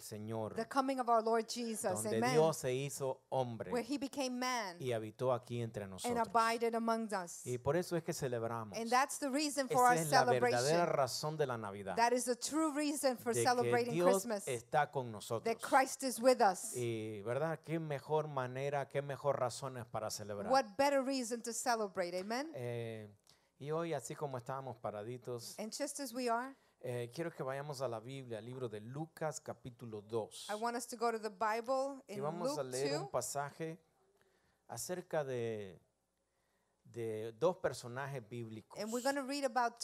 Señor, donde Dios se hizo hombre y habitó aquí entre nosotros. Y por eso es que celebramos. es la verdadera razón de la Navidad, que está con nosotros. Y verdad, qué mejor manera, qué mejor razones para celebrar. What better reason to celebrate, amen? Eh, y hoy, así como estábamos paraditos, And just as we are, eh, quiero que vayamos a la Biblia, libro de Lucas capítulo 2. y vamos a leer un pasaje acerca de, de dos personajes bíblicos. about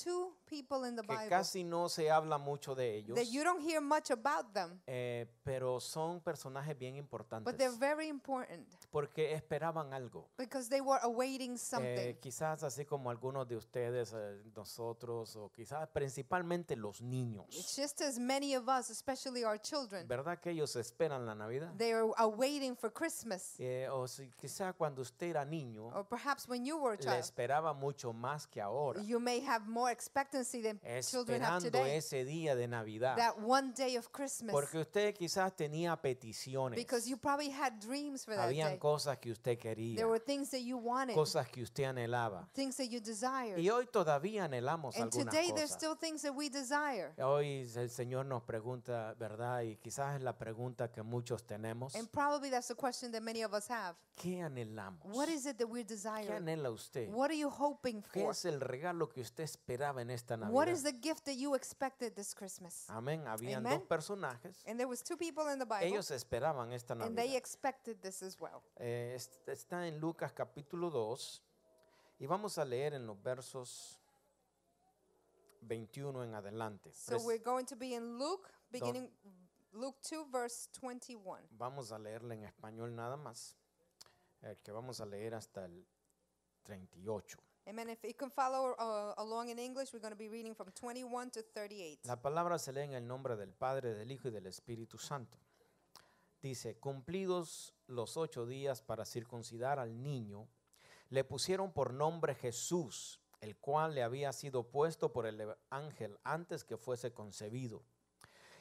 people in the que Bible casi no se habla mucho de ellos, that you don't hear much about them, eh, pero son personajes bien importantes but they're very important porque esperaban algo. because they were awaiting eh, something. Eh, quizás así como algunos de ustedes, eh, nosotros, o quizás principalmente los niños. It's just as many of us, especially our children, ¿Verdad que ellos esperan la Navidad? they are awaiting for Christmas. Eh, o si, quizá cuando usted era niño, Or perhaps when you were a le esperaba mucho más que ahora. you may have more expectancy infancy that children have esperando today. ese día de Navidad. That one day of Christmas. Porque usted quizás tenía peticiones. Because you probably had dreams for that Habían day. cosas que usted quería. There were things that you wanted. Cosas que usted anhelaba. Things that you desired. Y hoy todavía anhelamos And algunas today there's cosas. still things that we desire. Hoy el Señor nos pregunta, ¿verdad? Y quizás es la pregunta que muchos tenemos. And probably that's the question that many of us have. ¿Qué anhelamos? What is it that we desire? ¿Qué anhela usted? What are you hoping for? ¿Qué es el regalo que usted esperaba en este esta Navidad. What is the gift that you expected this Christmas? Amén. Habían dos personajes. And there was two people in the Bible. Ellos esperaban esta Navidad. And they expected this as well. Eh, está en Lucas capítulo 2 y vamos a leer en los versos 21 en adelante. So we're going to be in Luke beginning Luke 2 verse 21. Vamos a leerle en español nada más. El eh, que vamos a leer hasta el 38. La palabra se lee en el nombre del Padre, del Hijo y del Espíritu Santo. Dice, cumplidos los ocho días para circuncidar al niño, le pusieron por nombre Jesús, el cual le había sido puesto por el ángel antes que fuese concebido.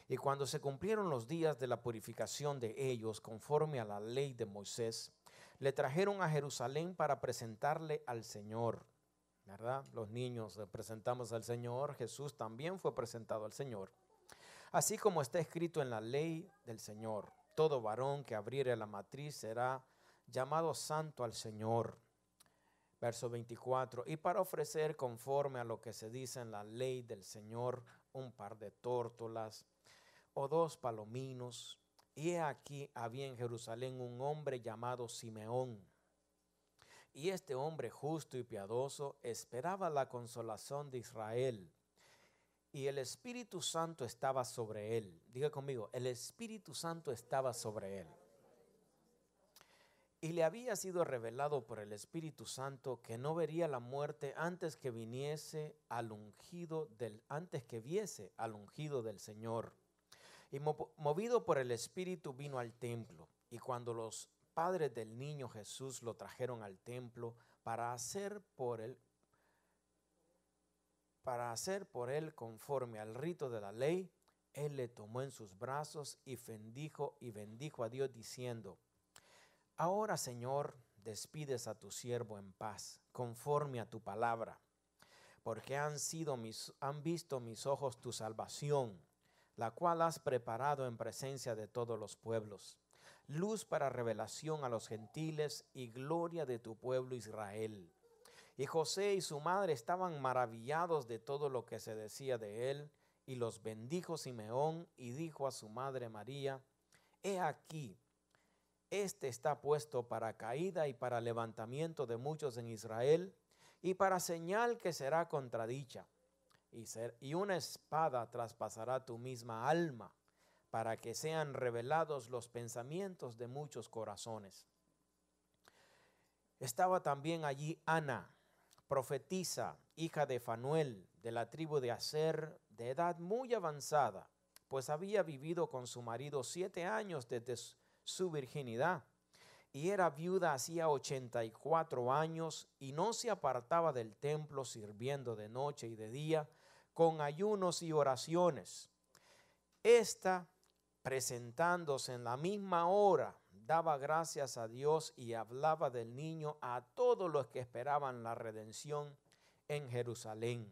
Y cuando se cumplieron los días de la purificación de ellos conforme a la ley de Moisés, le trajeron a Jerusalén para presentarle al Señor ¿verdad? Los niños eh, presentamos al Señor, Jesús también fue presentado al Señor. Así como está escrito en la ley del Señor, todo varón que abriere la matriz será llamado santo al Señor. Verso 24, y para ofrecer conforme a lo que se dice en la ley del Señor, un par de tórtolas o dos palominos. Y he aquí había en Jerusalén un hombre llamado Simeón y este hombre justo y piadoso esperaba la consolación de Israel. Y el Espíritu Santo estaba sobre él. Diga conmigo, el Espíritu Santo estaba sobre él. Y le había sido revelado por el Espíritu Santo que no vería la muerte antes que viniese al ungido del antes que viese al ungido del Señor. Y movido por el Espíritu vino al templo. Y cuando los padres del niño Jesús lo trajeron al templo para hacer por él para hacer por él conforme al rito de la ley, él le tomó en sus brazos y bendijo y bendijo a Dios diciendo: Ahora, Señor, despides a tu siervo en paz, conforme a tu palabra, porque han sido mis han visto mis ojos tu salvación, la cual has preparado en presencia de todos los pueblos luz para revelación a los gentiles y gloria de tu pueblo Israel. Y José y su madre estaban maravillados de todo lo que se decía de él, y los bendijo Simeón y dijo a su madre María, He aquí, este está puesto para caída y para levantamiento de muchos en Israel, y para señal que será contradicha, y, y una espada traspasará tu misma alma para que sean revelados los pensamientos de muchos corazones. Estaba también allí Ana, profetisa, hija de Fanuel, de la tribu de Aser, de edad muy avanzada, pues había vivido con su marido siete años desde su virginidad, y era viuda hacía ochenta y cuatro años, y no se apartaba del templo sirviendo de noche y de día, con ayunos y oraciones. Esta presentándose en la misma hora, daba gracias a Dios y hablaba del niño a todos los que esperaban la redención en Jerusalén.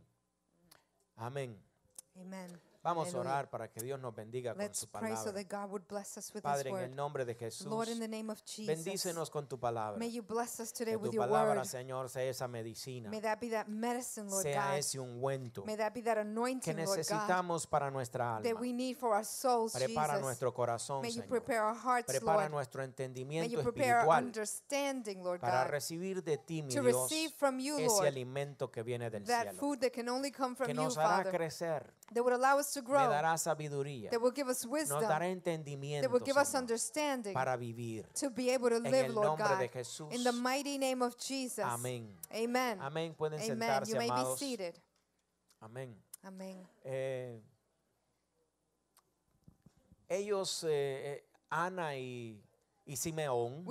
Amén. Amén. Vamos a orar para que Dios nos bendiga con su palabra. Padre, en el nombre de Jesús, bendícenos con tu palabra. Que tu palabra, Señor, sea esa medicina, sea ese ungüento que necesitamos para nuestra alma. Prepara nuestro corazón, Señor. Prepara nuestro entendimiento espiritual para recibir de ti, mi Dios, ese alimento que viene del cielo, que nos hará crecer, that would allow us dará sabiduría, will give us wisdom, nos dará entendimiento, will para vivir, to be able to live, en el nombre de Jesús. in the mighty name of Jesus. Amén. Amen. Amén. Pueden sentarse, you may amados. be seated. Amén. Amén. Eh, ellos, eh, eh, Ana y y Simeón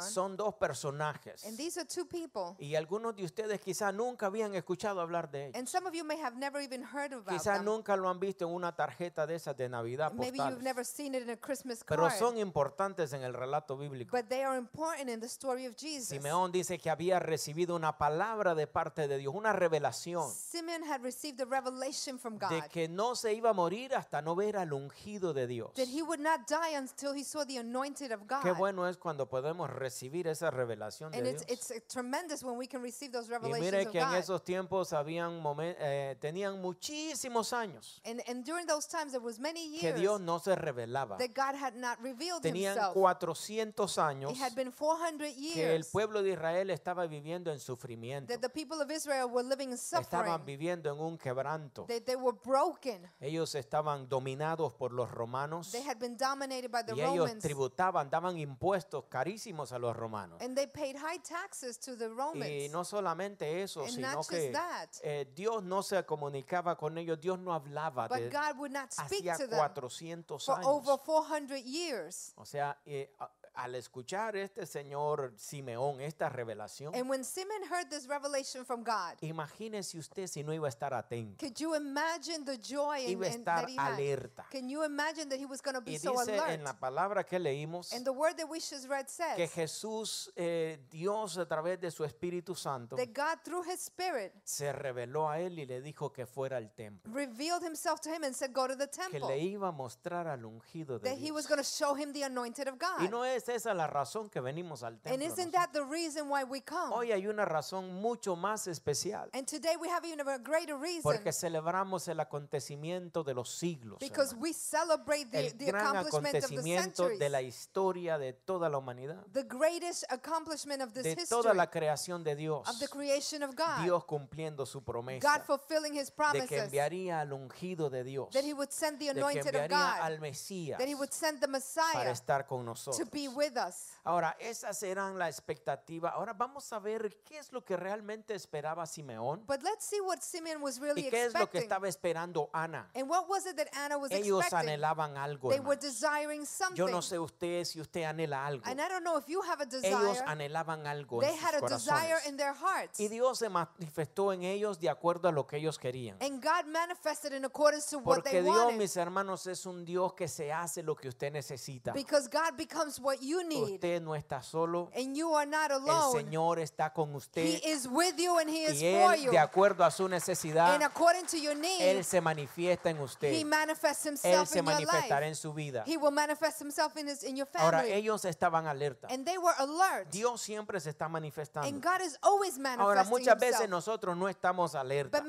son dos personajes. Y algunos de ustedes quizás nunca habían escuchado hablar de ellos. And Quizás nunca lo han visto en una tarjeta de esas de Navidad Maybe you've never seen it in Pero son importantes en el relato bíblico. But they are important in the story of Simeón dice que había recibido una palabra de parte de Dios, una revelación Simeon had received a revelation de que no se iba a morir hasta no ver al ungido de Dios. that he would not die until he saw the anointed of God. Qué bueno es cuando podemos recibir esa revelación de Dios. Y que en esos tiempos eh, tenían muchísimos años And, during those times, que Dios no se revelaba. Tenían 400 años que el pueblo de Israel estaba viviendo en sufrimiento, estaban viviendo en un quebranto. Ellos estaban dominados por los romanos, y ellos tributaban, daban impuestos carísimos a los romanos. Y no solamente eso, sino que eh, Dios no se comunicaba con ellos, Dios no hablaba de hacía 400 años. O sea, eh, al escuchar este señor Simeón esta revelación, And usted si no iba a estar atento, imagine the joy iba a estar alerta. Can you imagine that he was going to be Y dice en la palabra que leímos que Jesús, eh, Dios a través de su Espíritu Santo, se reveló a él y le dijo que fuera al templo, que le iba a mostrar al ungido de Dios. Y no es es esa la razón que venimos al templo. Hoy hay una razón mucho más especial. Porque celebramos el acontecimiento de los siglos. Because hermano. el acontecimiento de la historia de toda la humanidad. de toda la creación de Dios. Dios cumpliendo su promesa. De que enviaría al ungido de Dios. de que enviaría al Mesías. Para estar con nosotros. Ahora, esas eran la expectativa. Ahora vamos a ver qué es lo que realmente esperaba Simeón. ¿Y qué es lo que estaba esperando Ana? Ellos anhelaban algo. Yo no sé usted si usted anhela algo. Ellos anhelaban algo en Y Dios se manifestó en ellos de acuerdo a lo que ellos querían. Porque Dios, mis hermanos, es un Dios que se hace lo que usted necesita. Usted no está solo. El Señor está con usted. y él, de acuerdo a su necesidad, él se manifiesta en usted. él se manifestará en su vida. Ahora ellos estaban alerta. Dios siempre se está manifestando. Ahora muchas veces nosotros no estamos alerta.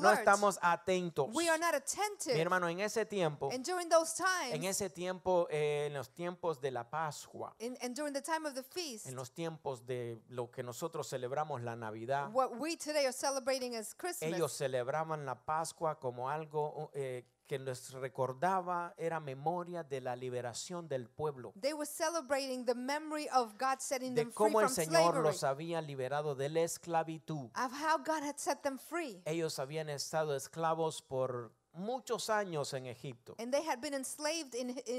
No estamos atentos. Mi hermano, en ese tiempo, en ese tiempo, eh, en los tiempos de la la Pascua, and, and during the time of the feast, en los tiempos de lo que nosotros celebramos la Navidad, what we today are celebrating as Christmas, ellos celebraban la Pascua como algo uh, eh, que les recordaba era memoria de la liberación del pueblo. They were celebrating the memory of God setting them free De cómo el Señor slavery. los había liberado de la esclavitud. Of how God had set them free. Ellos habían estado esclavos por muchos años en Egipto.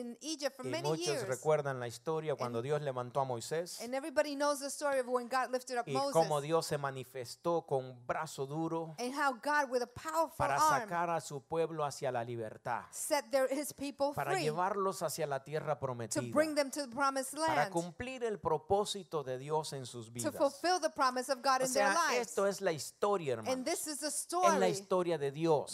y muchos recuerdan la historia cuando Dios levantó a Moisés. y cómo Dios se manifestó con un brazo duro para sacar a su pueblo hacia la libertad. para llevarlos hacia la tierra prometida. para cumplir el propósito de Dios en sus vidas. sea, Esto es la historia, hermanos. es la historia de Dios.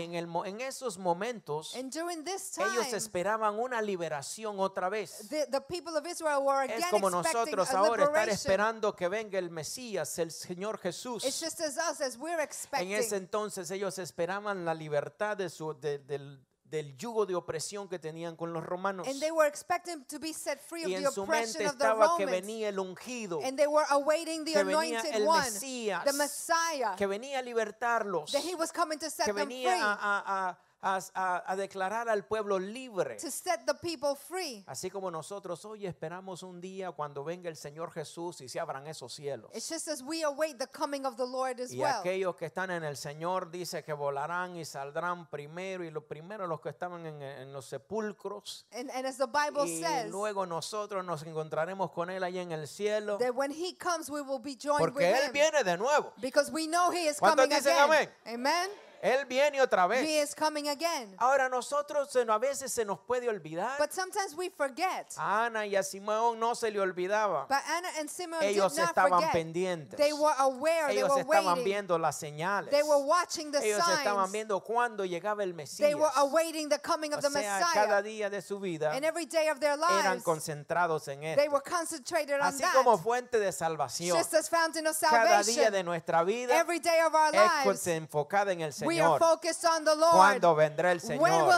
Y en, en esos momentos, ellos esperaban una liberación otra vez. es como nosotros ahora estar esperando que venga el Mesías, el Señor Jesús. En ese entonces ellos esperaban la libertad de su, del del yugo de opresión que tenían con los romanos. And they were expecting to be set free y of en the su mente oppression of the estaba que venía el ungido, And they were awaiting the que venía anointed el one, the Messiah, que venía a libertarlos, that he was coming to set que them free. a, a, a a, declarar al pueblo libre. Así como nosotros hoy esperamos un día cuando venga el Señor Jesús y se abran esos cielos. y aquellos que están en el Señor dice que volarán y saldrán primero y los primeros los que estaban en, los sepulcros. y luego nosotros nos encontraremos con él ahí en el cielo. Porque él viene de nuevo. Because dicen Amén. Él viene otra vez. Ahora nosotros a veces se nos puede olvidar. A Ana y a Simón no se le olvidaba. Ellos estaban pendientes. Ellos estaban viendo las señales. Ellos estaban viendo cuando llegaba el Mesías. o cada día de su vida eran concentrados en él. Así como fuente de salvación. Cada día de nuestra vida es enfocada en el Señor cuando vendrá el Señor?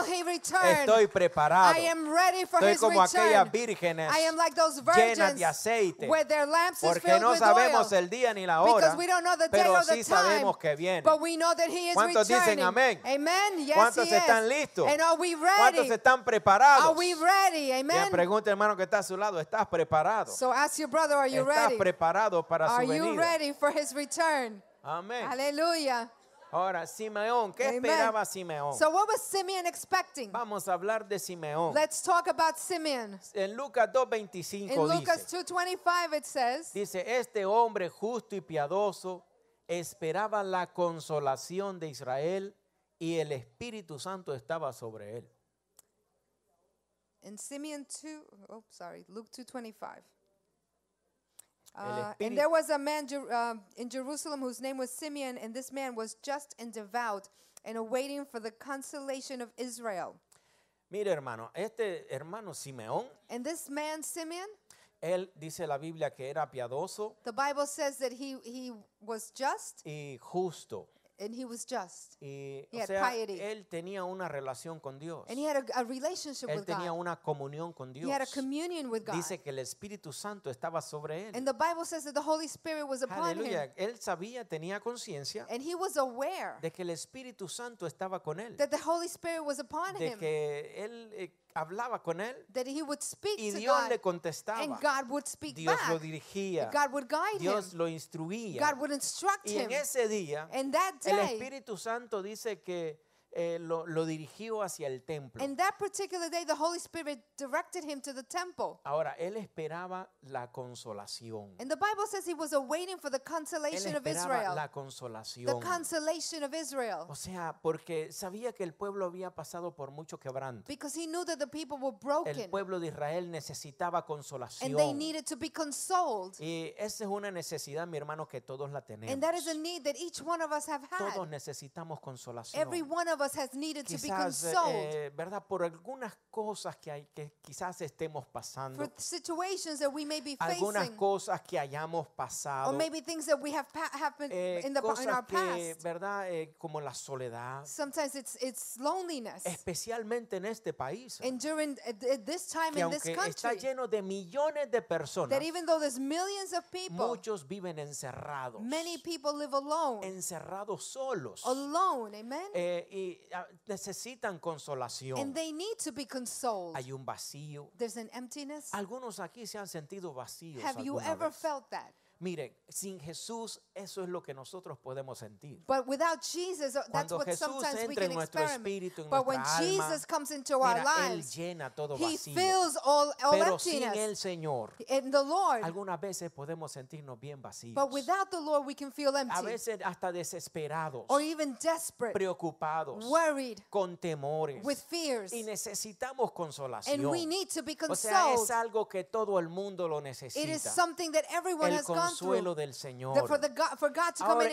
Estoy preparado. Estoy como aquellas vírgenes llenas de aceite. Porque no sabemos el día ni la hora. Pero sí sabemos que viene. ¿Cuántos dicen amén? ¿Cuántos están listos? ¿Cuántos están preparados? Le pregunta, hermano, que está a su lado, ¿estás preparado? ¿Estás preparado para su venida? Amén. Aleluya. Ahora, Simeón, ¿qué esperaba Simeón? So what was Simeon expecting? Vamos a hablar de Simeón. Let's talk about Simeon. En Lucas 2:25 dice, Lucas 2:25 it says. Dice, este hombre justo y piadoso esperaba la consolación de Israel y el Espíritu Santo estaba sobre él. In Simeon 2, oh sorry, Luke 2:25. Uh, and there was a man uh, in Jerusalem whose name was Simeon, and this man was just and devout and awaiting for the consolation of Israel. Mire, hermano, este hermano Simeón. And this man Simeon. Él dice la Biblia que era piadoso. The Bible says that he, he was just. Y justo. And he was just. Y, he o had sea, piety. él tenía una relación con Dios. And he had a, a relationship él with tenía God. una comunión con Dios. He had a communion with God. Dice que el Espíritu Santo estaba sobre él. And the Bible says that the Holy Spirit was upon him. Él sabía, tenía conciencia And he was aware de que el Espíritu Santo estaba con él. that the Holy Spirit was upon De him. que él eh, hablaba con él y Dios le contestaba. Dios lo dirigía. Dios lo instruía. y en ese día el Espíritu Santo dice que eh, lo, lo, dirigió hacia el templo. And that particular day the Holy Spirit directed him to the temple. Ahora él esperaba la consolación. And the Bible says he was awaiting for the consolation él of Israel. La consolación. The consolation of Israel. O sea, porque sabía que el pueblo había pasado por mucho quebranto. Because he knew that the people were broken. El pueblo de Israel necesitaba consolación. And they needed to be consoled. Y esa es una necesidad, mi hermano, que todos la tenemos. And that is a need that each one of us have had. Todos necesitamos consolación. Every one of us has needed to eh, ¿verdad? Por algunas cosas que, hay, que quizás estemos pasando. situations Algunas cosas que hayamos pasado. or maybe things that have happened eh, in, the, ¿verdad? Eh, como la soledad. Especialmente en este país. que está lleno de millones de personas, muchos viven encerrados. many encerrados solos. Amen. y necesitan consolación. And they need to be consoled. Hay un vacío. There's an emptiness. Algunos aquí se han sentido vacíos. Have you ever vez. felt that? Miren, sin Jesús eso es lo que nosotros podemos sentir. But without Jesus, that's Cuando what Jesús sometimes entra we can en nuestro experiment. espíritu, en But when alma, Jesus comes into our mira, lives, él llena todo He vacío. fills all, all Pero sin emptiness. el Señor, In the Lord, algunas veces podemos sentirnos bien vacíos. but without the Lord, we can feel empty. a veces hasta desesperados, or even desperate, preocupados, worried, con temores. with fears. y necesitamos consolación. And we need to be O sea, es algo que todo el mundo lo necesita. It is something that everyone El has suelo del Señor.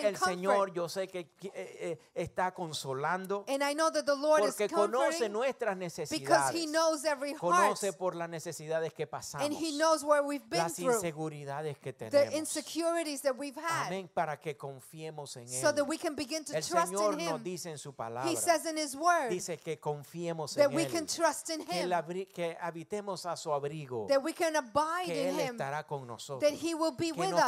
el Señor yo sé que eh, eh, está consolando porque conoce nuestras necesidades. conoce por las necesidades que pasamos. las inseguridades que tenemos. That para que confiemos en Él. That el Señor nos dice en su palabra, he dice que confiemos en Él, que, habitemos a su abrigo, que estará con nosotros, que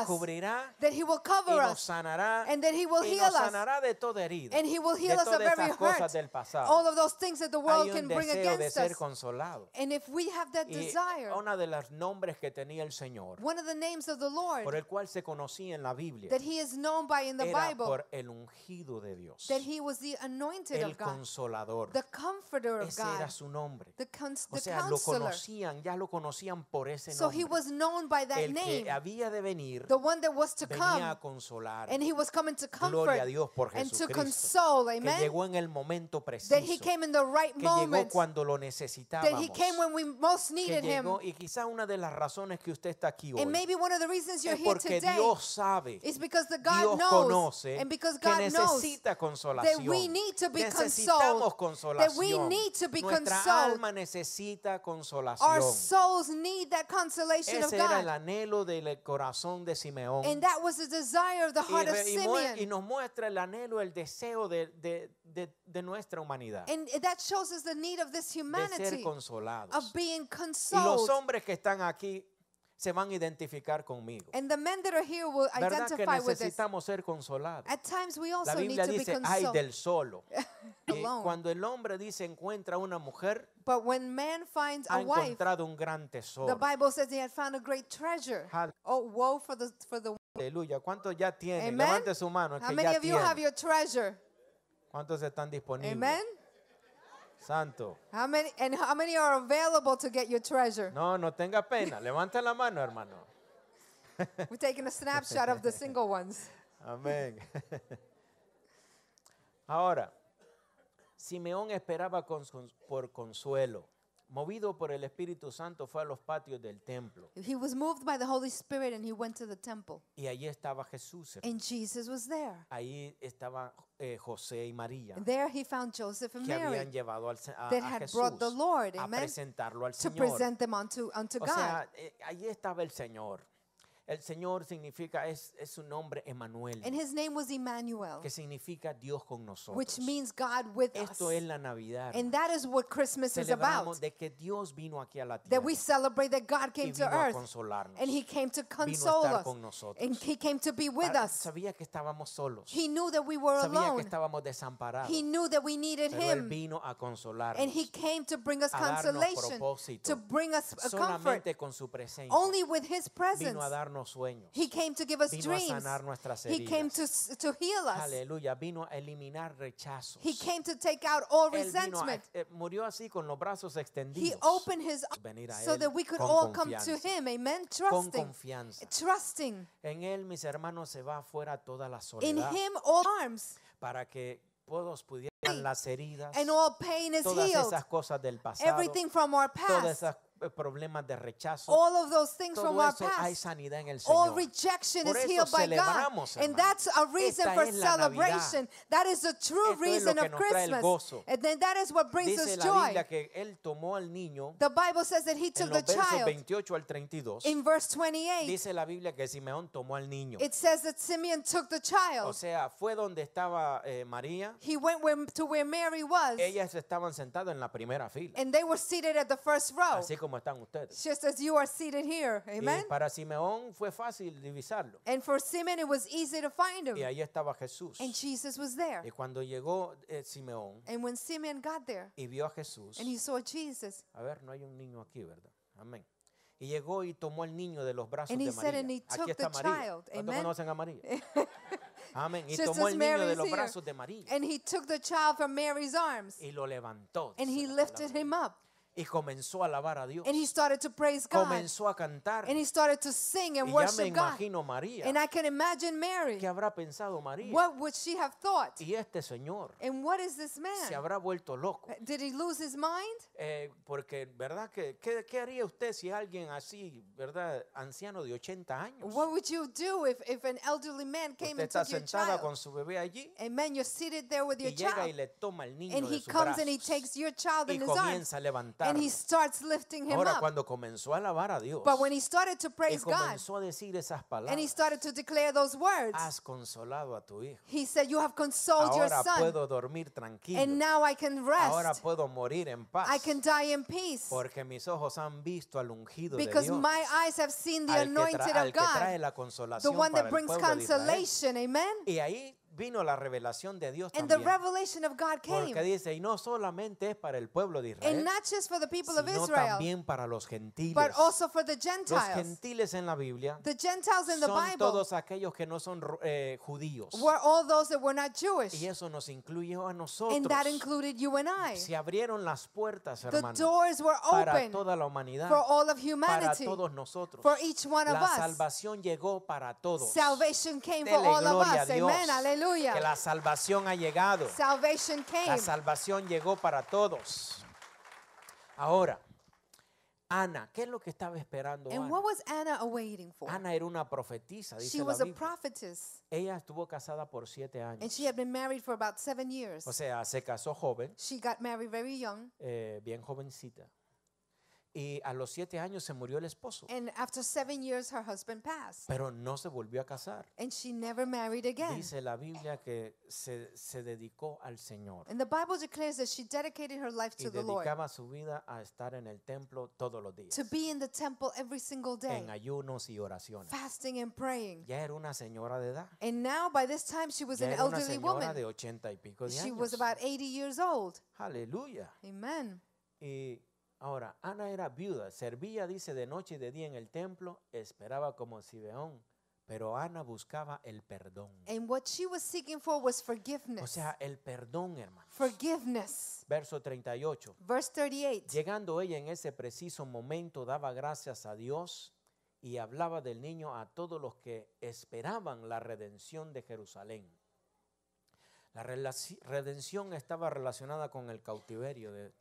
cubrirá nos sanará y sanará de herida de todas cosas del pasado de ser consolado una de los nombres que tenía el Señor por el cual se conocía en la Biblia that por el ungido de Dios el consolador ese era su nombre o sea lo conocían ya lo conocían por ese nombre el que había de venir The one that was to come. a And he was coming to Gloria a Dios por llegó en el momento preciso. That he came in the right moment. llegó cuando lo necesitábamos. he came when we most needed him. Y quizás una de las razones que usted está aquí hoy. maybe one of the reasons you're es porque Dios sabe. Is because God Dios knows, conoce. And because God que necesita knows That we need to be Necesitamos consolación. That we need to Nuestra alma necesita consolación. Our souls need that consolation el anhelo del corazón de y, nos muestra el anhelo, el deseo de, nuestra humanidad. And that de ser consolados. Y los hombres que están aquí se van a identificar conmigo. And ¿Verdad que necesitamos ser consolados? La Biblia dice, hay del solo. cuando el hombre dice encuentra una mujer, But when man finds ha encontrado un gran tesoro. The Aleluya. ¿Cuántos ya tienen? su mano. ¿Cuántos están disponibles? Santo. How many and how many are available to get your treasure? No, no tenga pena. Levante la mano, hermano. We're taking a snapshot of the single ones. Amén. Ahora, Simeón esperaba por consuelo movido por el Espíritu Santo fue a los patios del templo. He was moved by the Holy Spirit and he went to the temple. Y allí estaba Jesús. And Jesus was there. Ahí estaba eh, José y María. There he found Joseph and que Mary. habían llevado al, a, that a had Jesús brought the Lord, a presentarlo al to Señor. present them unto, unto o sea, eh, allí estaba el Señor. El Señor significa, es, es su nombre Emmanuel. And his name was Emmanuel, que significa Dios con nosotros. which means God with us. Esto es la Navidad. And that is what Christmas is about. Celebramos de que Dios vino aquí a la tierra. That we celebrate that God came y vino to a earth consolarnos. and he came to console Vino a estar con nosotros. And he came to be with us. Sabía que estábamos solos. He knew that we were Sabía que estábamos desamparados. He knew that we needed Pero Él vino a consolarnos. And he came to bring us a darnos consolation, propósito. to bring us a comfort. Solamente con su presencia Only with his presence vino a darnos darnos sueños. He came to give us vino dreams. a sanar nuestras heridas. He came to, to heal us. Aleluya, vino a eliminar rechazos. He came to take out all resentment. Eh, murió así con los brazos extendidos. He opened his Venir a so él that we could all confianza. come to him. Amen. Trusting. Con confianza. Trusting. En él mis hermanos se va fuera toda la soledad. In him all arms. Para que todos pudieran las heridas, and all pain is todas healed. esas cosas del pasado, Everything from our past, todas esas Eh, problemas de rechazo. All of those things Todo from our past. hay sanidad en el Señor. All rejection is healed by God. Hermano. And that's a reason Esta for celebration. That is the true Esto reason of Christmas. And then that is what brings Dice us joy. Que él tomó al niño the Bible says that he took the child. 28 al 32. In verse 28. Dice la Biblia que Simeón tomó al niño. It says that Simeon took the child. O sea, fue donde estaba eh, María. He went where, to where Mary was. Ellas estaban sentadas en la primera fila. And they were seated at the first row. Así como como están ustedes. Just as you are seated here. Amen. Y para Simeón fue fácil divisarlo. And for Simeon it was easy to find him. Y ahí estaba Jesús. And Jesus was there. Y cuando llegó eh, Simeón And when Simeon got there y vio a Jesús, and he saw Jesus. A ver, no hay un niño aquí, ¿verdad? Amén. Y llegó y tomó al niño de los brazos and de he María. Said, and he took Aquí está María. ¿Cuántos conocen a María? Amén. Y tomó el niño de los brazos de María. And he took the child from Mary's arms. Y lo levantó. And he lifted him up y comenzó a alabar a Dios. And he started to praise God. Comenzó a cantar. And he started to sing and y ya me worship God. imagino María. And I can imagine Mary. ¿Qué habrá pensado María? What would she have thought? Y este señor And what is this se habrá vuelto loco. Eh, did he lose his mind? Eh, porque, ¿verdad? que qué, qué haría usted si alguien así, ¿verdad? Anciano de 80 años. What would you do if, if an elderly man came Usted and está took your sentada child? con su bebé allí And man, you're seated there with your y llega y le toma el niño And de he sus comes and he takes your child in y his arms. comienza a levantar And he starts lifting him Ahora, up. cuando comenzó a alabar a Dios, But when he started to praise y comenzó God, a decir esas palabras, and he started to declare those words, has consolado a tu hijo. He said, "You have consoled Ahora your son." puedo dormir tranquilo. And now I can rest. Ahora puedo morir en paz. I can die in peace. Porque mis ojos han visto al ungido Because de Dios. my eyes have seen the al anointed que of God. Al que trae la consolación the one that brings consolation, amen. Y ahí vino la revelación de Dios también. Porque dice, y no solamente es para el pueblo de Israel, not sino también para los gentiles. Los Gentiles. en la Biblia son todos aquellos que no son eh, judíos. Y eso nos incluyó a nosotros. Se abrieron las puertas, The para toda la humanidad, para todos nosotros. La salvación llegó para todos. Salvation came gloria a Dios. Que la salvación ha llegado. La salvación llegó para todos. Ahora, Ana, ¿qué es lo que estaba esperando Ana? era una profetisa, dice Ella estuvo casada por siete años. O sea, se casó joven, eh, bien jovencita. Y a los siete años se murió el esposo. Pero no se volvió a casar. Dice la Biblia que se, dedicó al Señor. the dedicaba su vida a estar en el templo todos los días. En ayunos y oraciones. Fasting praying. Ya era una señora de edad. she was de ochenta y pico años. was about 80 years old. Aleluya. Amen. Y Ahora, Ana era viuda, servía, dice, de noche y de día en el templo, esperaba como Sibeón. Pero Ana buscaba el perdón. she was seeking for was forgiveness. O sea, el perdón, hermano. Forgiveness. Verso 38. Verse 38. Llegando ella en ese preciso momento, daba gracias a Dios y hablaba del niño a todos los que esperaban la redención de Jerusalén. La redención estaba relacionada con el cautiverio de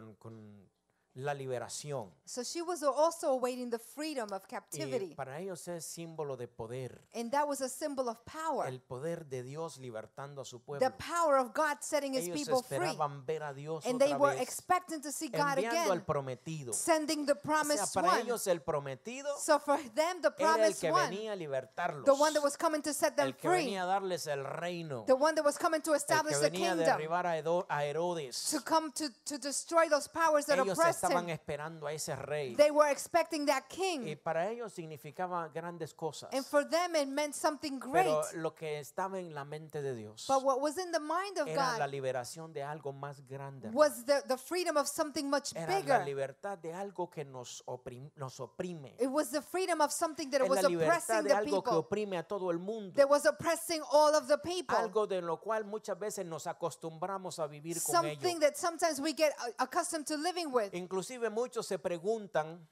con, con la liberación. So she was also awaiting the freedom of captivity. Y para ellos es símbolo de poder. And that was a symbol of power. El poder de Dios libertando a su pueblo. The power of God setting his people free. esperaban ver a Dios And otra they were vez. expecting to see God Enviando again. al prometido. Sending the promised o sea, para one. ellos el prometido so for them, the promised one. era el que one, venía a libertarlos. The one that was coming to set them el que venía a darles el reino. The one that was coming to establish el que venía a derribar a Herodes. To come to, to destroy those powers that ellos oppressed Estaban esperando a ese rey. they were expecting that king. Y para ellos significaba grandes cosas. And for them, it meant something great. Pero lo que estaba en la mente de Dios But what was in the mind of era la liberación de algo más grande. was the, the freedom of something much Era la libertad de algo que nos, oprim- nos oprime. It was the freedom of something that Es was la libertad oppressing de the algo que oprime a todo el mundo. that was oppressing all of the people. Algo de lo cual muchas veces nos acostumbramos a vivir con ello. Something that sometimes we get accustomed to living with. Inclusive muchos se preguntan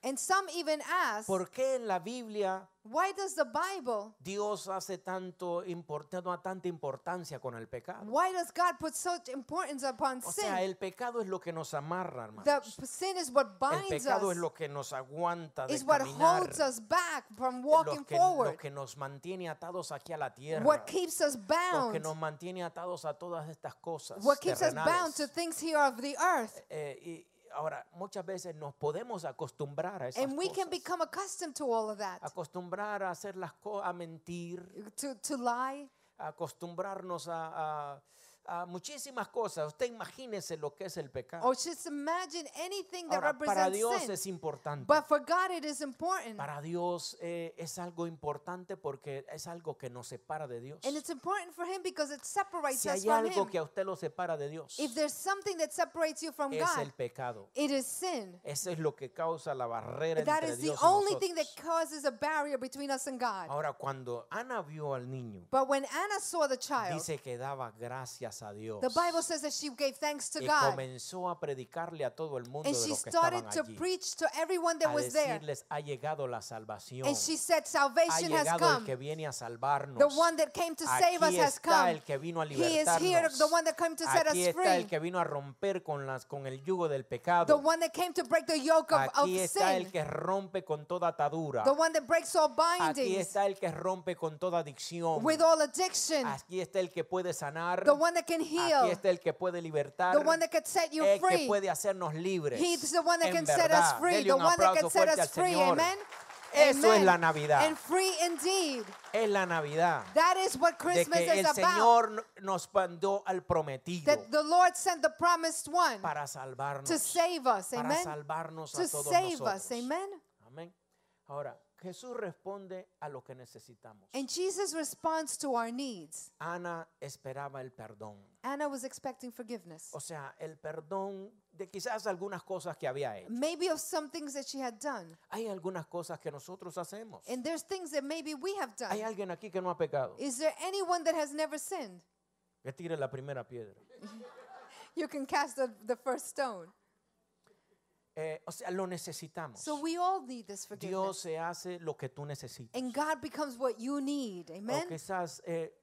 por qué en la Biblia Dios hace tanto importante tanta importancia con el pecado? Why does God put such importance upon o sea, el pecado es lo que nos amarra, hermanos. el pecado es lo que nos aguanta de is what caminar. Holds lo que, nos mantiene atados aquí a la tierra. What Lo que nos mantiene atados a todas estas cosas. What keeps terrenales. Ahora, muchas veces nos podemos acostumbrar a esas we cosas. can become accustomed to all of that, Acostumbrar a hacer las cosas, a mentir, acostumbrarnos a, a muchísimas cosas. Usted imagínese lo que es el pecado. para Dios es eh, importante. Para Dios es algo importante porque es algo que nos separa de Dios. And him si hay algo que a usted lo separa de Dios, es el pecado. Eso es lo que causa la barrera entre Dios y nosotros. Ahora cuando Ana vio al niño, dice que daba gracias a Dios. The Bible says that she gave thanks to God. comenzó a predicarle a todo el mundo And de she started to preach to everyone that was there. ha llegado la salvación. And she said ha has llegado el que viene a salvarnos. The el que vino a He is here, the one that came to set Aquí us el que vino a romper con el yugo del The pecado. one that came to break the yoke of, Aquí está el que rompe con toda atadura. The one that breaks all Aquí está el que rompe con toda adicción. with all Aquí está el que puede sanar. Aquí está el que puede libertar. The one that can set el que puede hacernos libres. set us free. the one that can set us free. Amen. Eso es la Navidad. Es la Navidad. de que el Señor nos mandó al prometido. para salvarnos. Para salvarnos a todos nosotros. Ahora Jesús responde a lo que necesitamos. And Jesus responds to our needs. Ana esperaba el perdón. Ana was expecting forgiveness. O sea, el perdón de quizás algunas cosas que había hecho. Maybe of some things that she had done. Hay algunas cosas que nosotros hacemos. And there's things that maybe we have done. Hay alguien aquí que no ha pecado. Is there anyone that has never sinned? Que tire la primera piedra. you can cast the, the first stone. Eh, o sea, lo necesitamos. So we all need this Dios se hace lo que tú necesitas. And God becomes what you need. Amen. quizás eh,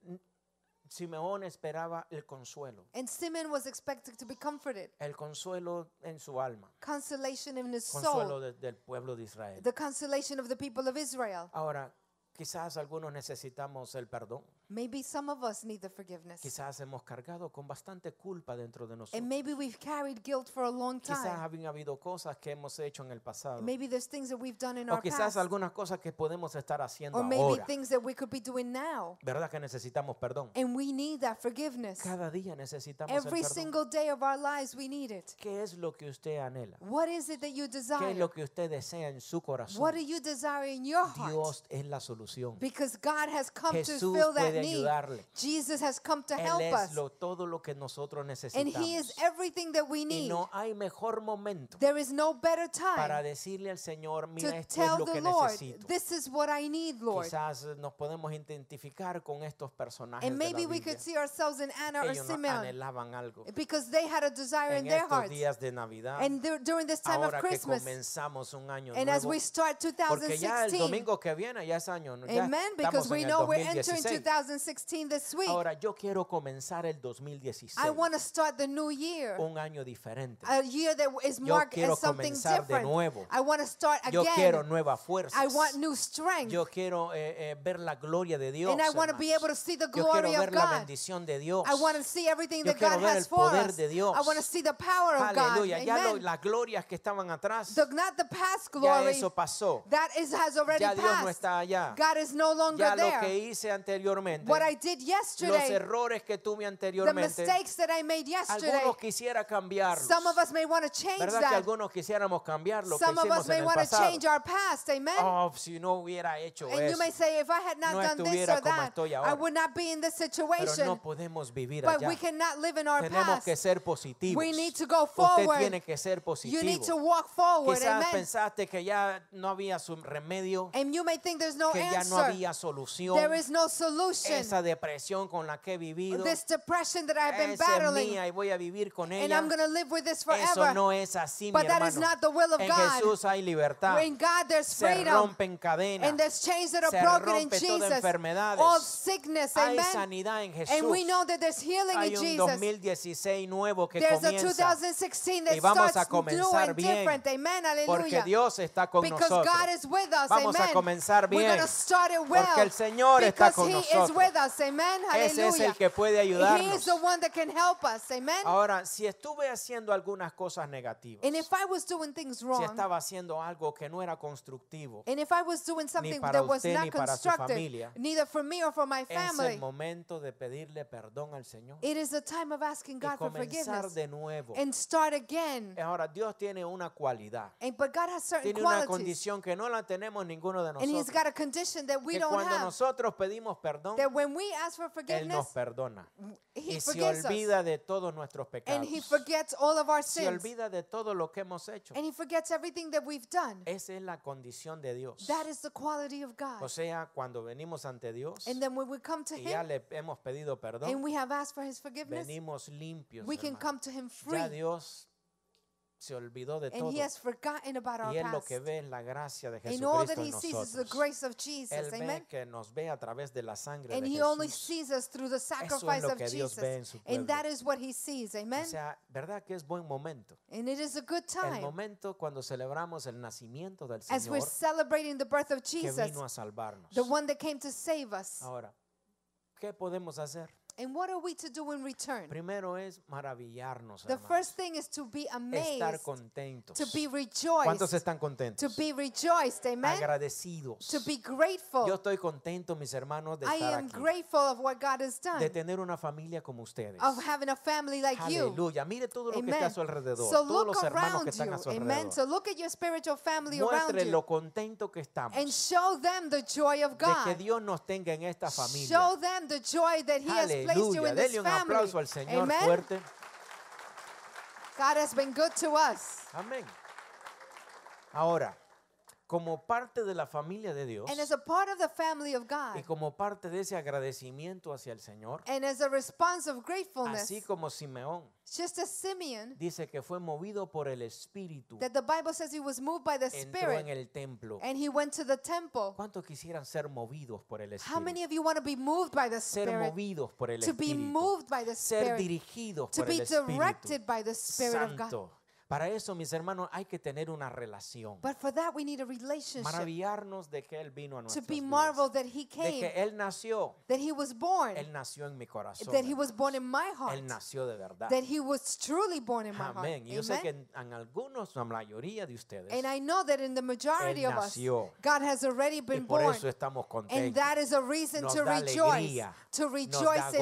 Simeón esperaba el consuelo. And was expected to be comforted. El consuelo en su alma. Consolation consuelo del pueblo de The consolation of the people of Israel. Ahora, quizás algunos necesitamos el perdón. Maybe some of us need the forgiveness. Quizás hemos cargado con bastante culpa dentro de nosotros. And maybe we've carried guilt for a long time. Quizás han habido cosas que hemos hecho en el pasado. Maybe there's things that we've done in o our quizás past. algunas cosas que podemos estar haciendo Or maybe ahora. Things that we could be doing now. ¿Verdad que necesitamos perdón? And we need that forgiveness. Cada día necesitamos Every el perdón. single day of our lives we need it. ¿Qué es lo que usted anhela? What is it that you desire? ¿Qué es lo que usted desea en su corazón? What do you desire in your heart? Dios es la solución. Because God has come Jesús to fill that ayudarle. Jesus has come to Él help es us. Lo, todo lo que nosotros necesitamos. And he is everything that we need. Y no hay mejor momento There is no better time para decirle al Señor, mira, esto es lo que Lord, necesito. This is what I need, Lord. Quizás nos podemos identificar con estos personajes And maybe de la we could see ourselves in Anna or Simeon anhelaban algo. because they had a desire en in their hearts. días de Navidad, And there- during this time ahora of que Christmas, comenzamos un año and as we start porque ya el domingo que viene ya es año, ya Amen, because we know we're entering 2016. Ahora yo quiero comenzar el 2016. I want to start the new year. Un año diferente. A year that is yo quiero as something de nuevo. I want Yo quiero nueva fuerzas I want new strength. Yo quiero eh, eh, ver la gloria de Dios. And I want to be able to see the glory yo quiero ver la bendición de Dios. I want to see everything yo that quiero God ver has el for poder us. de Dios. I want to see the power of Ya las glorias que estaban atrás. Ya eso pasó. That is has already ya Dios no está allá. God is no longer ya there. lo que hice anteriormente anteriormente, what I did los yesterday, errores que tuve the anteriormente, mistakes that I made yesterday. algunos quisiera cambiarlos. Some of us may want to change ¿Verdad que algunos quisiéramos cambiar lo Some of hicimos en el pasado? change our past. Amen. Oh, si no hubiera hecho And you may say, if I had not No done this or como that, estoy I would not be in this Pero situation. no podemos vivir But allá. we cannot live in our Tenemos que past. ser positivos. We need to go Usted forward. tiene que ser You need to walk forward. Quizás Amen. pensaste que ya no había su remedio, And you may think there's no que ya no answer. había solución. There is no solution. Esa depresión con la que he vivido. This y voy a vivir con ella. And Eso no es así, But mi hermano. en Jesús hay libertad. Se rompen cadenas. Se enfermedades. Hay sanidad en Jesús. hay un 2016 nuevo que comienza. y vamos a comenzar bien. Porque Dios está con nosotros. Vamos a comenzar bien. Porque el Señor está con nosotros. Amen. Ese es el que puede ayudarnos. Amen. Ahora, si estuve haciendo algunas cosas negativas, si estaba haciendo algo que no era constructivo, ni para that ni para su familia, es el momento de pedirle perdón al Señor y comenzar de nuevo. Ahora, Dios tiene una cualidad, tiene una condición que no la tenemos ninguno de nosotros. got que cuando nosotros pedimos perdón that when we ask for Él nos perdona. y se olvida de todos nuestros pecados. And forgets all of our Se olvida de todo lo que hemos hecho. And he forgets everything that we've done. Esa es la condición de Dios. That is the of O sea, cuando venimos ante Dios when we come y ya le hemos pedido perdón, we venimos limpios. we can to Dios se olvidó de todo. y él lo que ve es la gracia de Jesucristo en nosotros. Él ve que nos ve a través de la sangre de Jesús. Eso es lo que Dios ve en su pueblo. O sea, verdad que es buen momento. El momento cuando celebramos el nacimiento del Señor que vino a salvarnos. Ahora, ¿qué podemos hacer? And what are we to do in return? Primero es maravillarnos, The hermanos. first thing is to be amazed, estar contentos. to be ¿Cuántos rejoiced, están to be rejoiced, amen? Agradecidos. To be grateful. Yo estoy contento, mis hermanos, de I estar am aquí, grateful of what God has done. de tener una familia como ustedes. of having a family like you. Aleluya. Mire todo lo que está a su alrededor, So todos look hermanos around you, amen? So look at your spiritual family around you. Muestre lo contento que estamos and de show them the joy of que Dios nos tenga en esta familia. Show them the joy that He has Aleluya. un aplauso al Señor fuerte. God has been good to us. Amén. Ahora, como parte de la familia de Dios y como parte de ese agradecimiento hacia el Señor, así como Simeón, dice que fue movido por el Espíritu, that entró en el templo. ¿Cuántos quisieran ser movidos por el Espíritu? Ser movidos por el Espíritu. ser dirigidos por el Espíritu Santo. Para eso, mis hermanos, hay que tener una relación. But for a Maravillarnos de que él vino a To be De que él nació. that he Él nació en mi corazón. Él nació de verdad. Amén. Yo sé que en, la mayoría de ustedes, And I know that nació. God has already y por eso estamos And contentos. that is a reason Nos to rejoice, de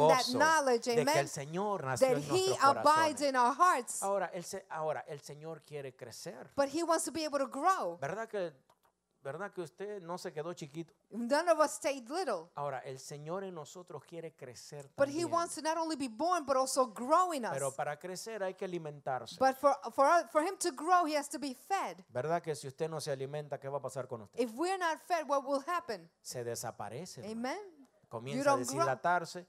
que el Señor nació en nuestros corazones. Ahora, ahora, el Señor quiere crecer. ¿Verdad que ¿Verdad que usted no se quedó chiquito? stayed little. Ahora, el Señor en nosotros quiere crecer también. Pero para crecer hay que alimentarse. ¿Verdad que si usted no se alimenta, qué va a pasar con usted? Se desaparece. Amen. Comienza a deshidratarse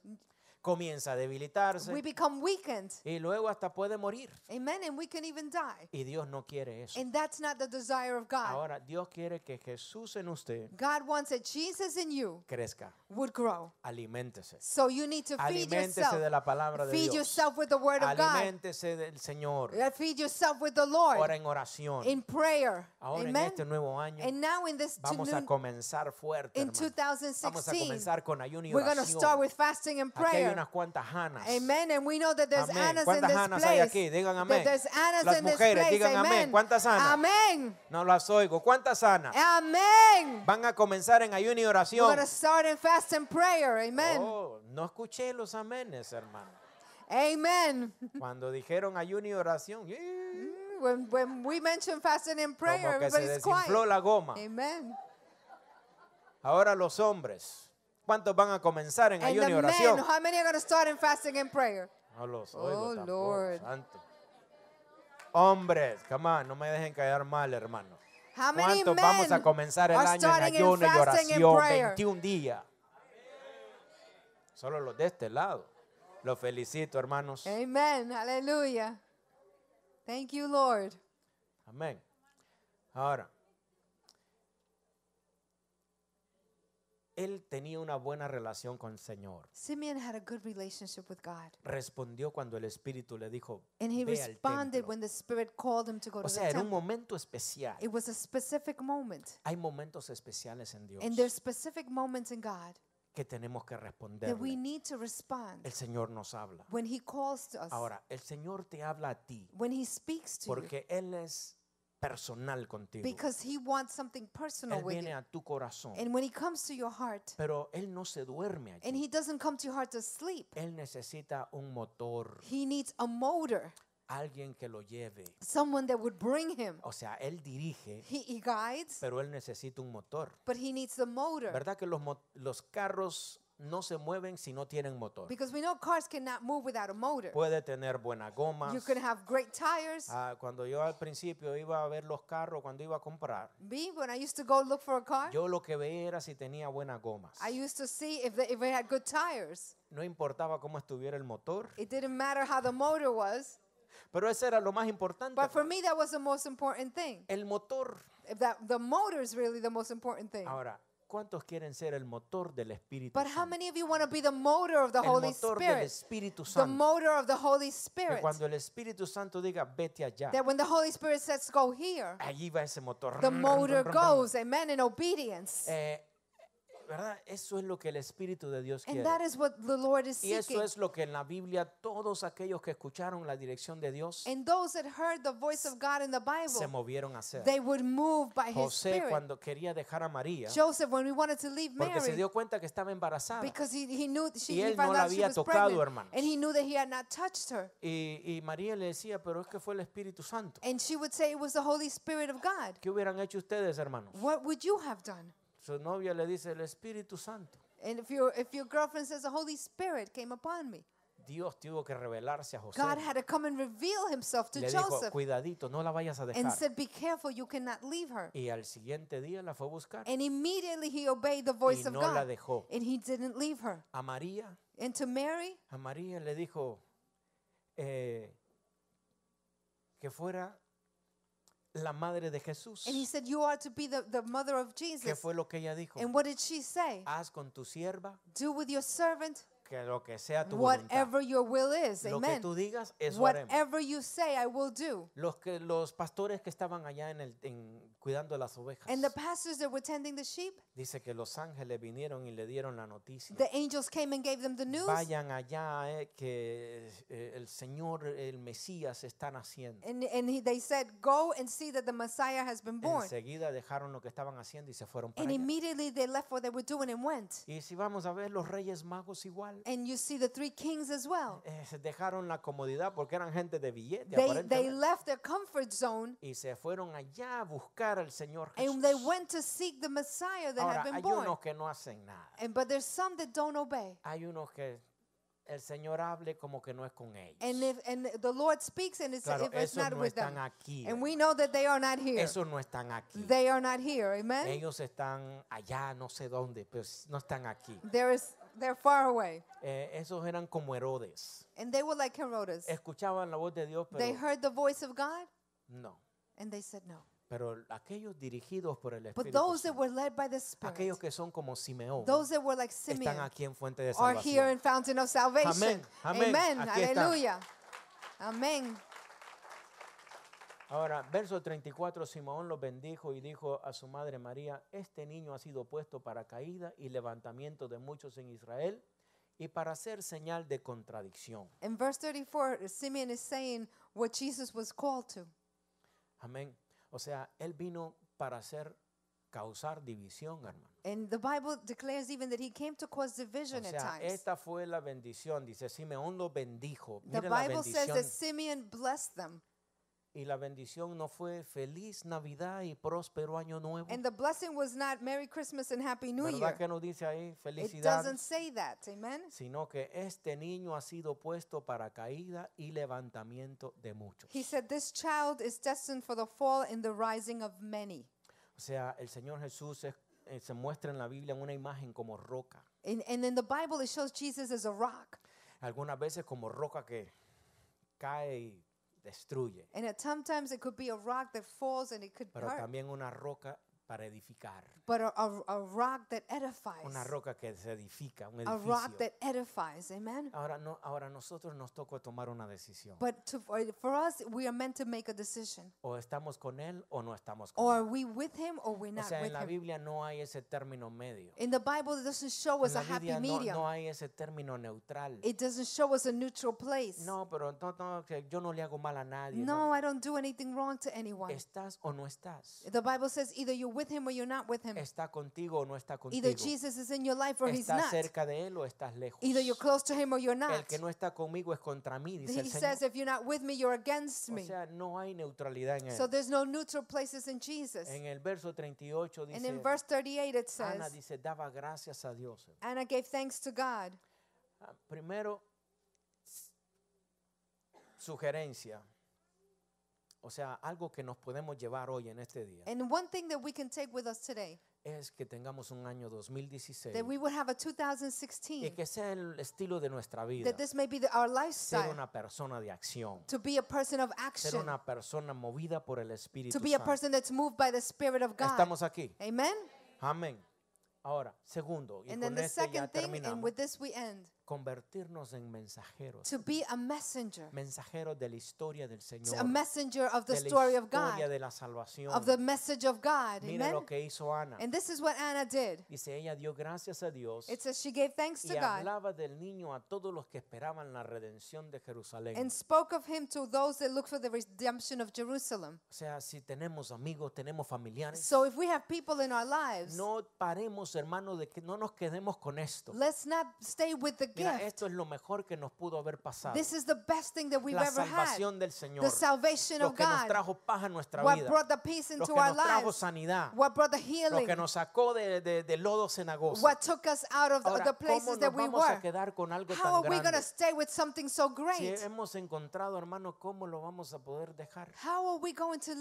comienza a debilitarse. We become weakened. Y luego hasta puede morir. Amen. And we can even die. Y Dios no quiere eso. And that's not the desire of God. Ahora Dios quiere que Jesús en usted God wants that Jesus in you crezca. Would grow. Aliméntese. So you need to feed Aliméntese yourself. de la palabra de feed Dios. Yourself with the word of Aliméntese del Señor. Feed yourself with the Lord. Ahora en oración. In prayer. Ahora Amen. en este nuevo año And now in this vamos a comenzar fuerte. In 2016, vamos a comenzar con ayuno y oración. We're going to start with fasting and prayer unas cuantas Hanas. Amen. And we know that there's amén. Annas in this ¿Cuántas hay aquí? Digan amén. That there's Annas Las in this mujeres, digan amén. Amen. ¿Cuántas Hanas? Amén. No las oigo. ¿Cuántas Hanas? Amén. Van a comenzar en ayuno y oración. We're gonna start in fast and prayer. Amen. Oh, no escuché los amenes, hermano. Amen. Cuando dijeron ayuno y oración. Yeah. Mm, when, when we mention fasting and prayer, Como que everybody's se desinfló quiet. la goma. Amen. Ahora los hombres. ¿Cuántos van a comenzar en ayuno y oración? how many are going to start in fasting and prayer? No Oh, Lord. santo. Hombres, come on, no me dejen caer mal, hermanos. ¿Cuántos vamos a comenzar el año en ayuno y oración? 21 días. Solo los de este lado. Los felicito, hermanos. Amen. Aleluya. Thank you, Lord. Amén. Ahora, él tenía una buena relación con el Señor. Simeon had a good relationship with God. Respondió cuando el Espíritu le dijo, And he Ve responded al when the Spirit called him to go o to the era un momento especial. It was a specific moment. Hay momentos especiales en Dios And there are specific moments in God que tenemos que responder. that we need to respond El Señor nos habla. when he calls to us. Ahora, el Señor te habla a ti when he speaks to you. porque Él es personal contigo. Because he wants something personal él viene you. a tu corazón. And when he comes to your heart, pero él no se duerme allí. and he doesn't come to your heart to sleep, Él necesita un motor. he needs a motor, Alguien que lo lleve. someone that would bring him. O sea, él dirige, He, he guides, pero él necesita un motor. but he needs the motor. ¿Verdad que los, los carros no se mueven si no tienen motor. Because we know cars cannot move without a motor. Puede tener buenas gomas. You can have great tires. Ah, cuando yo al principio iba a ver los carros, cuando iba a comprar. Me, when I used to go look for a car. Yo lo que veía era si tenía buenas gomas. I used to see if, they, if they had good tires. No importaba cómo estuviera el motor. It didn't matter how the motor was. Pero eso era lo más importante. But for me that was the most important thing. El motor. That, the motor is really the most important thing. Ahora ¿Cuántos quieren ser el motor del Espíritu el motor del Espíritu Santo. cuando el Espíritu Santo diga, vete allá, when the Holy allí va ese motor. the motor goes, amen, in obedience. Eh, ¿verdad? Eso es lo que el Espíritu de Dios quiere. y eso es lo que en la Biblia todos aquellos que escucharon la dirección de Dios se movieron a hacer. José cuando quería dejar a María porque se dio cuenta que estaba embarazada Y él no la había tocado, hermano. hermanos. y, y María le decía, pero es que fue el Espíritu Santo. ¿Qué hubieran hecho ustedes, hermanos? Su novia le dice el Espíritu Santo. And if your if your girlfriend says the Holy Spirit came upon me. Dios tuvo que revelarse a José. God had to come and reveal himself to Le dijo, Joseph. cuidadito, no la vayas a dejar. And said, be careful, you cannot leave her. Y al siguiente día la fue a buscar. And immediately he obeyed the voice y no of God. la dejó. And he didn't leave her. A María. And to Mary. A María le dijo eh, que fuera la madre de Jesús. And he said, You are to be the, the mother of Jesus. ¿Qué fue lo que ella dijo? And what did she say? Haz con tu sierva Do with your servant lo que sea tu Whatever voluntad. your will is, Lo que tú digas, eso haremos. you say, I will do. Los, los pastores que estaban allá en cuidando las ovejas, dice que los ángeles vinieron y le dieron la noticia. angels came Vayan allá eh, que eh, el Señor, el Mesías, está naciendo. And, he, they said, Go and see that the Messiah has been born. dejaron lo que estaban haciendo y se fueron para allá. Y si vamos a ver, los reyes magos igual real. And you see the three kings as well. Eh, se dejaron la comodidad porque eran gente de billete. They, they left their comfort zone. Y se fueron allá a buscar al Señor Jesús. And they went to seek the Messiah that Ahora, had been hay born. unos que no hacen nada. And, but there's some that don't obey. Hay unos que el Señor hable como que no es con ellos. And if, and the Lord speaks and it's, claro, if it's not no with them. Aquí, and we know that they are not here. Esos no están aquí. They are not here. Amen. Ellos están allá, no sé dónde, pero pues, no están aquí. There is They're far away. Eh, esos eran como Herodes. And they were like Herodes. Escuchaban la voz de Dios, pero They heard the voice of God no. and they said no. Pero aquellos dirigidos por el But Espíritu those that Santo, were led by the Spirit, aquellos que son como Simeón, those that were like están aquí en fuente de here salvación. in Fountain of Salvation. Amén, amén, Amen. Aleluya. Amén. Ahora, verso 34, Simón lo bendijo y dijo a su madre María, este niño ha sido puesto para caída y levantamiento de muchos en Israel y para ser señal de contradicción. In verse 34, Simeon is saying what Jesus was called to. Amén. O sea, él vino para hacer causar división, hermano. And the declares even that he came to cause division o sea, Esta fue la bendición, dice Simeón lo bendijo. Mira la Biblia dice que Simeon blessed them. Y la bendición no fue feliz Navidad y próspero año nuevo. And the blessing was not Merry Christmas and Happy New Year. que no dice ahí It doesn't say that. Amen. Sino que este niño ha sido puesto para caída y levantamiento de muchos. He said, This child is destined for the fall and the rising of many. O sea, el Señor Jesús es- eh, se muestra en la Biblia en una imagen como roca. And, and in the Bible, it shows Jesus as a rock. Algunas veces como roca que cae y destruye. And sometimes it could be a rock that falls and it could Pero hurt. también para edificar. But a, a, rock that edifies. Una roca que se edifica, un A rock edificio. that edifies, amen. Ahora no, ahora nosotros nos toca tomar una decisión. But to, for, us, we are meant to make a decision. O estamos con él o no estamos con él. Or are we with him or we're O not sea, en with la him. Biblia no hay ese término medio. In the Bible, it doesn't show us a en la happy Biblia no, medium. no hay ese término neutral. It doesn't show us a neutral place. No, pero no, no, que yo no le hago mal a nadie. No, I don't do anything wrong to anyone. ¿Estás o no estás? The Bible says either you with him or you're not with him. Está contigo o no está contigo. Either Jesus is in your life or he's not. cerca de él o estás lejos. Either you're close to him or you're not. El que no está conmigo es contra mí, dice He el Señor. says if you're not with me you're against me. O sea, no hay neutralidad en él. So there's no neutral places in Jesus. En el verso 38 dice And in verse 38 it says Ana dice daba gracias a Dios. Anna gave thanks to God. Ah, primero sugerencia o sea, algo que nos podemos llevar hoy en este día And one thing that we can take with us today es que tengamos un año 2016 that we would have a 2016. y que sea el estilo de nuestra vida. that this may be the, our Ser una persona de acción. to be a person of action. Ser una persona movida por el Espíritu to be a person that's moved by the Spirit of God. Estamos aquí. Amen. Amen. Ahora, segundo, y And con esto este ya terminamos thing, and terminamos. with this we end, convertirnos en mensajeros. To be a messenger. Mensajeros de la historia del Señor. A messenger of the de la story of God. de la salvación. Of the message of God. Mira lo que hizo Ana. And this is what Anna did. Dice ella dio gracias a Dios. It says she gave thanks to God. Y hablaba del niño a todos los que esperaban la redención de Jerusalén. And spoke of him to those that look for the redemption of Jerusalem. O sea, si tenemos amigos, tenemos familiares. So if we have people in our lives. No paremos, hermano, de que no nos quedemos con esto. Let's not stay with the esto es lo mejor que nos pudo haber pasado. This la salvación del Señor. The lo que nos trajo paz a nuestra vida. que nos trajo sanidad. What que nos sacó de, de, de lodo ¿Cómo vamos a quedar con algo tan grande? going hemos encontrado, hermano, ¿cómo lo vamos a poder dejar? How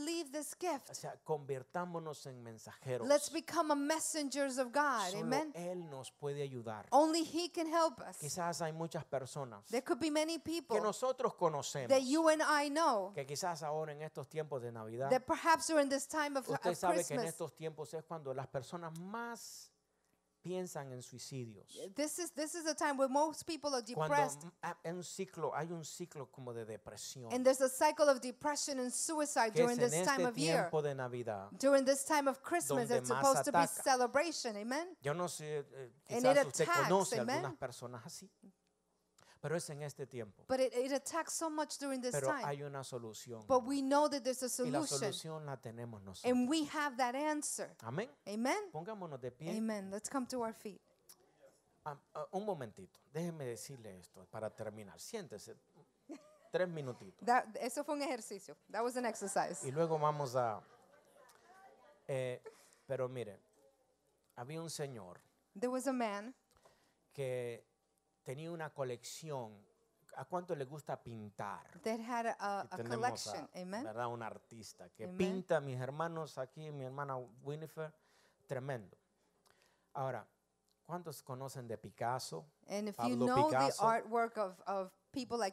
leave this gift? sea, en mensajeros. Let's become of Él nos puede ayudar. Only quizás hay muchas personas que nosotros conocemos, que quizás ahora en estos tiempos de Navidad, usted sabe que en estos tiempos es cuando las personas más piensan en suicidios. Eh, this is this is a time where most people are depressed. Cuando ah, en un ciclo, hay un ciclo como de depresión. And there's a cycle of depression and suicide during this time este of year. tiempo de Navidad. During this time of Christmas, it's supposed ataca. to be celebration, amen. Yo no sé, eh, quizás usted attacks, conoce amen? algunas personas así. Pero es en este tiempo. But it, attacks Pero hay una solución. But we know that there's a Y la solución la tenemos nosotros. And we have that answer. Amén. Amen. Pongámonos de pie. Amen. Let's come to our feet. Ah, ah, un momentito. Déjeme decirle esto para terminar. Siéntese. Tres minutitos. That, eso fue un ejercicio. was an exercise. Y luego vamos a... Eh, pero mire, había un señor There was a man que tenía una colección. ¿A cuánto le gusta pintar? That ¿Verdad? Un artista que pinta, mis hermanos aquí, mi hermana Winifred, tremendo. Ahora, ¿cuántos conocen de Picasso? Pablo Picasso,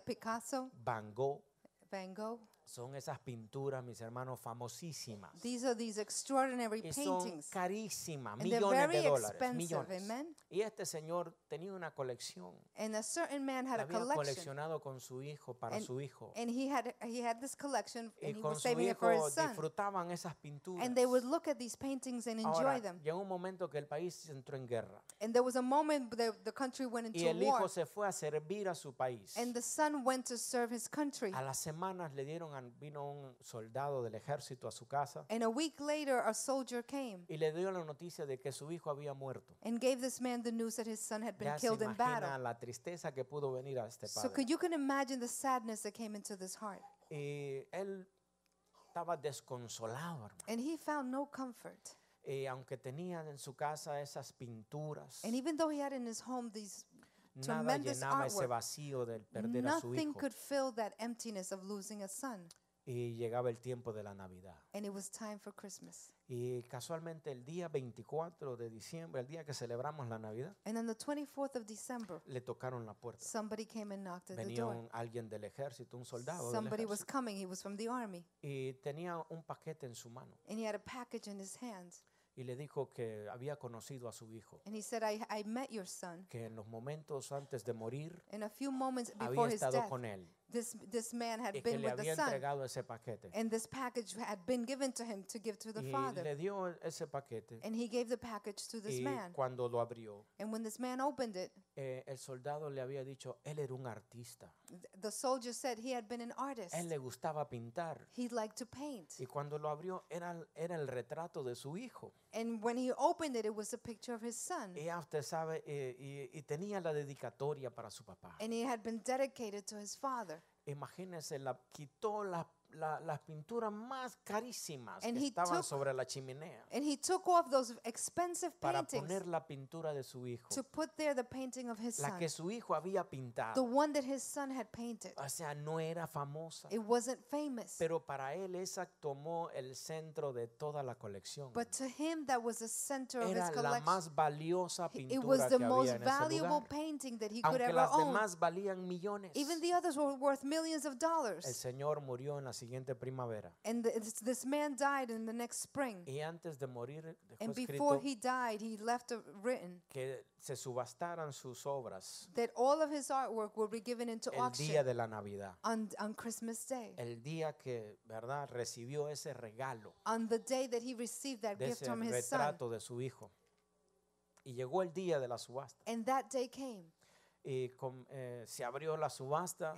Picasso, Van Gogh, Van Gogh, son esas pinturas, mis hermanos, famosísimas. These are these extraordinary que son carísimas, And they're millones de dólares, millones. amen. Y este señor tenía una colección. And a certain man had La a había coleccionado con su hijo para su hijo. And he had he had this collection y and he was su saving it for his son. disfrutaban esas pinturas. And they would look at these paintings and Ahora, enjoy them. llegó un momento que el país entró en guerra And there was a moment the, the country went into y el hijo war. se fue a servir a su país. And the son went to serve his country. A las semanas le dieron vino un soldado del ejército a su casa And a week later, a soldier came y le dio la noticia de que su hijo había muerto. and gave this man the news that his son had been killed in battle. la tristeza que pudo venir a este So could you imagine the sadness that came into Y él estaba desconsolado, And he found Y aunque tenía en su casa esas pinturas, And even though he had in his home Nada llenaba ese vacío del perder a su hijo. Y llegaba el tiempo de la Navidad. Y casualmente el día 24 de diciembre, el día que celebramos la Navidad, And on the 24th of December, le tocaron la puerta. somebody came and knocked the Venía door. alguien del ejército, un soldado. Somebody was coming. He was from the army. y tenía un paquete en su mano y le dijo que había conocido a su hijo. Que en los momentos antes de morir había estado con él. y le había entregado ese paquete. Y le dio ese paquete y cuando lo abrió, eh, el soldado le había dicho, él era un artista. Él le gustaba pintar. paint. Y cuando lo abrió era el retrato de su hijo. And when he opened it, it was a picture of his son. Eh, y, tenía la dedicatoria para su papá. And he had been dedicated to his father. la, quitó las pinturas más carísimas que estaban sobre la chimenea para poner la pintura de su hijo, la que su hijo había pintado. O sea, no era famosa, pero para él esa tomó el centro de toda la colección. was Era la más valiosa pintura que había en ese las valían millones, el Señor murió en la siguiente primavera. And this, this man died in the next spring. Y antes de morir dejó And before he escrito died, he left a, written que se subastaran sus obras that all of his artwork will be given into el día de la Navidad, on, on Christmas Day, el día que, ¿verdad?, recibió ese regalo on the day that he received that gift from his son. retrato de su hijo. Y llegó el día de la subasta. And that day came y eh, se abrió la subasta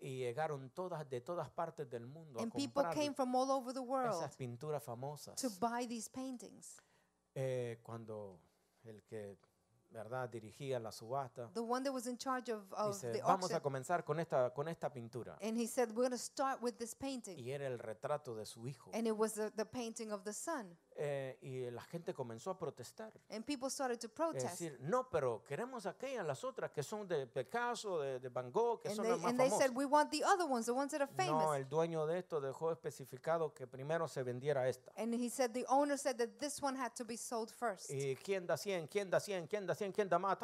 y llegaron todas de todas partes del mundo and a esas pinturas famosas. to buy these paintings. Eh, cuando el que verdad dirigía la subasta The vamos a comenzar con esta con esta pintura y era el retrato de su hijo. the, eh, y la gente comenzó a protestar. And decir, no, pero queremos aquellas, las otras que son de Picasso, de, de Van Gogh, que son No, el dueño de esto dejó especificado que primero se vendiera esta. Y quién da 100, quién da 100, quién da quién da más,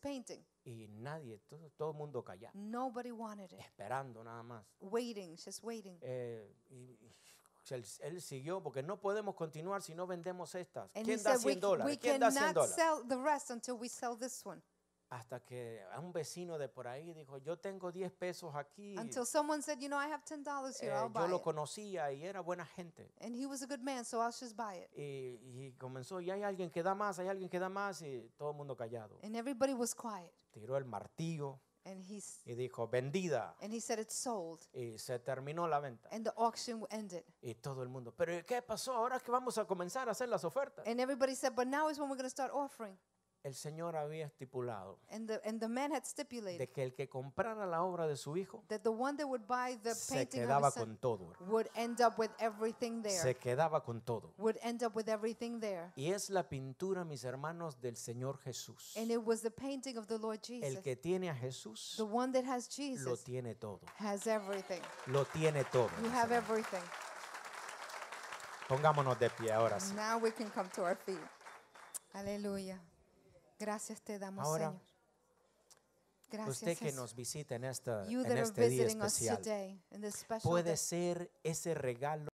painting. Y nadie, todo, el mundo callado. Nobody wanted it. Esperando nada más. Waiting, just waiting. Eh, él, él, siguió porque no podemos continuar si no vendemos estas. ¿Quién da 100 dólares? ¿Quién da 100 dólares? Hasta que un vecino de por ahí dijo, yo tengo 10 pesos aquí. Said, you know, here, eh, yo lo conocía y era buena gente. Man, so y, y, comenzó, y hay alguien que da más, hay alguien que da más, y todo el mundo callado. Tiró el martillo y dijo, vendida. Y se terminó la venta. Y todo el mundo, pero ¿qué pasó? Ahora es que vamos a comenzar a hacer las ofertas. offering el Señor había estipulado de que el que comprara la obra de su hijo se quedaba con todo. Se quedaba con todo. Y es la pintura, mis hermanos, del Señor Jesús. El que tiene a Jesús lo tiene todo. Lo tiene todo. Pongámonos de pie ahora sí. Aleluya. Gracias te damos, Señor. Gracias, usted que nos visita en, esta, en este día especial, today, puede ser ese regalo.